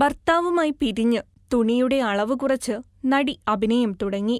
ഭർത്താവുമായി പിരിഞ്ഞ് തുണിയുടെ അളവ് കുറച്ച് നടി അഭിനയം തുടങ്ങി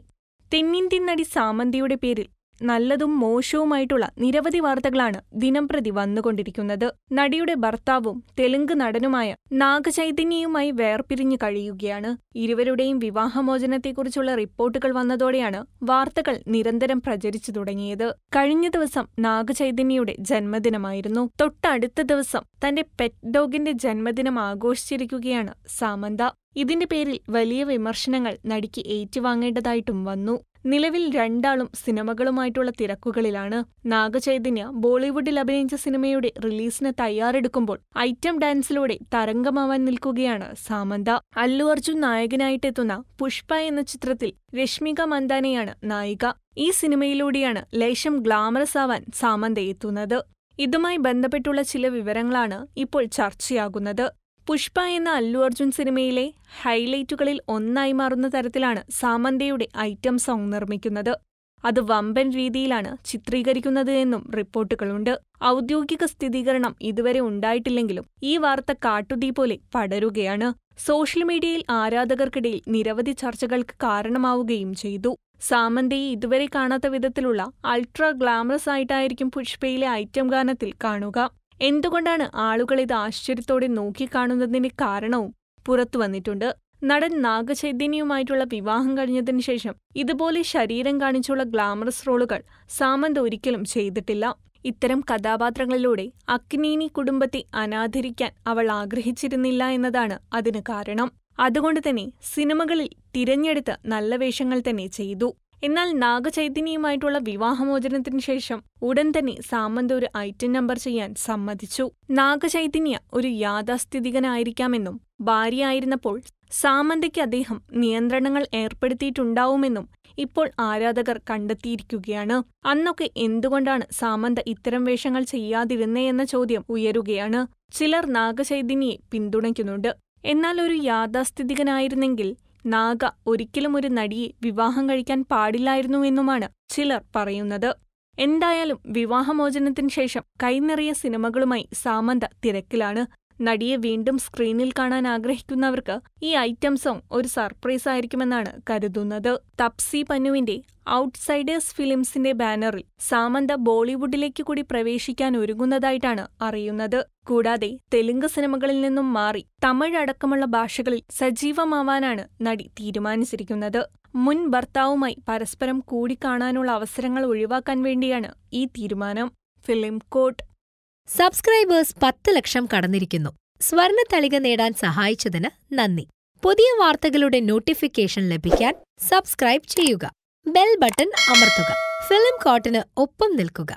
തെന്നിന്ത്യൻ നടി സാമന്തിയുടെ പേരിൽ നല്ലതും മോശവുമായിട്ടുള്ള നിരവധി വാർത്തകളാണ് ദിനംപ്രതി വന്നുകൊണ്ടിരിക്കുന്നത് നടിയുടെ ഭർത്താവും തെലുങ്ക് നടനുമായ നാഗചൈതന്യയുമായി വേർപിരിഞ്ഞു കഴിയുകയാണ് ഇരുവരുടെയും വിവാഹമോചനത്തെക്കുറിച്ചുള്ള റിപ്പോർട്ടുകൾ വന്നതോടെയാണ് വാർത്തകൾ നിരന്തരം പ്രചരിച്ചു തുടങ്ങിയത് കഴിഞ്ഞ ദിവസം നാഗചൈതന്യയുടെ ജന്മദിനമായിരുന്നു തൊട്ടടുത്ത ദിവസം തന്റെ പെറ്റ് ഡോഗിന്റെ ജന്മദിനം ആഘോഷിച്ചിരിക്കുകയാണ് സാമന്ത ഇതിന്റെ പേരിൽ വലിയ വിമർശനങ്ങൾ നടിക്ക് ഏറ്റുവാങ്ങേണ്ടതായിട്ടും വന്നു നിലവിൽ രണ്ടാളും സിനിമകളുമായിട്ടുള്ള തിരക്കുകളിലാണ് നാഗചൈതന്യ ബോളിവുഡിൽ അഭിനയിച്ച സിനിമയുടെ റിലീസിന് തയ്യാറെടുക്കുമ്പോൾ ഐറ്റം ഡാൻസിലൂടെ തരംഗമാവാൻ നിൽക്കുകയാണ് സാമന്ത അല്ലു അർജുൻ നായകനായിട്ടെത്തുന്ന പുഷ്പ എന്ന ചിത്രത്തിൽ രശ്മിക മന്ദാനയാണ് നായിക ഈ സിനിമയിലൂടെയാണ് ലേശം ഗ്ലാമറസ് ആവാൻ സാമന്ത എത്തുന്നത് ഇതുമായി ബന്ധപ്പെട്ടുള്ള ചില വിവരങ്ങളാണ് ഇപ്പോൾ ചർച്ചയാകുന്നത് പുഷ്പ എന്ന അല്ലു അർജുൻ സിനിമയിലെ ഹൈലൈറ്റുകളിൽ ഒന്നായി മാറുന്ന തരത്തിലാണ് സാമന്തയുടെ ഐറ്റം സോങ് നിർമ്മിക്കുന്നത് അത് വമ്പൻ രീതിയിലാണ് ചിത്രീകരിക്കുന്നത് എന്നും റിപ്പോർട്ടുകളുണ്ട് ഔദ്യോഗിക സ്ഥിരീകരണം ഇതുവരെ ഉണ്ടായിട്ടില്ലെങ്കിലും ഈ വാർത്ത കാട്ടുതീ പോലെ പടരുകയാണ് സോഷ്യൽ മീഡിയയിൽ ആരാധകർക്കിടയിൽ നിരവധി ചർച്ചകൾക്ക് കാരണമാവുകയും ചെയ്തു സാമന്തയെ ഇതുവരെ കാണാത്ത വിധത്തിലുള്ള അൾട്രാ ഗ്ലാമറസ് ആയിട്ടായിരിക്കും പുഷ്പയിലെ ഐറ്റം ഗാനത്തിൽ കാണുക എന്തുകൊണ്ടാണ് ആളുകൾ ഇത് ആശ്ചര്യത്തോടെ നോക്കിക്കാണുന്നതിന് കാരണവും പുറത്തു വന്നിട്ടുണ്ട് നടൻ നാഗചൈതന്യവുമായിട്ടുള്ള വിവാഹം കഴിഞ്ഞതിന് ശേഷം ഇതുപോലെ ശരീരം കാണിച്ചുള്ള ഗ്ലാമറസ് റോളുകൾ സാമന്ത് ഒരിക്കലും ചെയ്തിട്ടില്ല ഇത്തരം കഥാപാത്രങ്ങളിലൂടെ അക്നീനി കുടുംബത്തെ അനാദരിക്കാൻ അവൾ ആഗ്രഹിച്ചിരുന്നില്ല എന്നതാണ് അതിന് കാരണം അതുകൊണ്ട് തന്നെ സിനിമകളിൽ തിരഞ്ഞെടുത്ത് നല്ല വേഷങ്ങൾ തന്നെ ചെയ്തു എന്നാൽ നാഗചൈതന്യയുമായിട്ടുള്ള വിവാഹമോചനത്തിനു ശേഷം ഉടൻ തന്നെ സാമന്ത് ഒരു ഐറ്റം നമ്പർ ചെയ്യാൻ സമ്മതിച്ചു നാഗചൈതന്യ ഒരു യാഥാസ്ഥിതികനായിരിക്കാമെന്നും ഭാര്യയായിരുന്നപ്പോൾ സാമന്തയ്ക്ക് അദ്ദേഹം നിയന്ത്രണങ്ങൾ ഏർപ്പെടുത്തിയിട്ടുണ്ടാവുമെന്നും ഇപ്പോൾ ആരാധകർ കണ്ടെത്തിയിരിക്കുകയാണ് അന്നൊക്കെ എന്തുകൊണ്ടാണ് സാമന്ത ഇത്തരം വേഷങ്ങൾ എന്ന ചോദ്യം ഉയരുകയാണ് ചിലർ നാഗചൈതന്യയെ പിന്തുണയ്ക്കുന്നുണ്ട് എന്നാൽ ഒരു യാഥാസ്ഥിതികനായിരുന്നെങ്കിൽ നാഗ ഒരിക്കലും ഒരു നടിയെ വിവാഹം കഴിക്കാൻ പാടില്ലായിരുന്നു എന്നുമാണ് ചിലർ പറയുന്നത് എന്തായാലും വിവാഹമോചനത്തിന് ശേഷം കൈനിറയ സിനിമകളുമായി സാമന്ത തിരക്കിലാണ് നടിയെ വീണ്ടും സ്ക്രീനിൽ കാണാൻ ആഗ്രഹിക്കുന്നവർക്ക് ഈ ഐറ്റം സോങ് ഒരു സർപ്രൈസ് ആയിരിക്കുമെന്നാണ് കരുതുന്നത് തപ്സി പന്നുവിന്റെ ഔട്ട്സൈഡേഴ്സ് ഫിലിംസിന്റെ ബാനറിൽ സാമന്ത ബോളിവുഡിലേക്ക് കൂടി പ്രവേശിക്കാൻ ഒരുങ്ങുന്നതായിട്ടാണ് അറിയുന്നത് കൂടാതെ തെലുങ്ക് സിനിമകളിൽ നിന്നും മാറി തമിഴ് അടക്കമുള്ള ഭാഷകളിൽ സജീവമാവാനാണ് നടി തീരുമാനിച്ചിരിക്കുന്നത് മുൻ ഭർത്താവുമായി പരസ്പരം കൂടിക്കാണാനുള്ള അവസരങ്ങൾ ഒഴിവാക്കാൻ വേണ്ടിയാണ് ഈ തീരുമാനം ഫിലിം കോട്ട് സബ്സ്ക്രൈബേഴ്സ് പത്ത് ലക്ഷം കടന്നിരിക്കുന്നു സ്വർണത്തളിക നേടാൻ സഹായിച്ചതിന് നന്ദി പുതിയ വാർത്തകളുടെ നോട്ടിഫിക്കേഷൻ ലഭിക്കാൻ സബ്സ്ക്രൈബ് ചെയ്യുക ബെൽ ബട്ടൺ അമർത്തുക ഫിലിം കോട്ടിന് ഒപ്പം നിൽക്കുക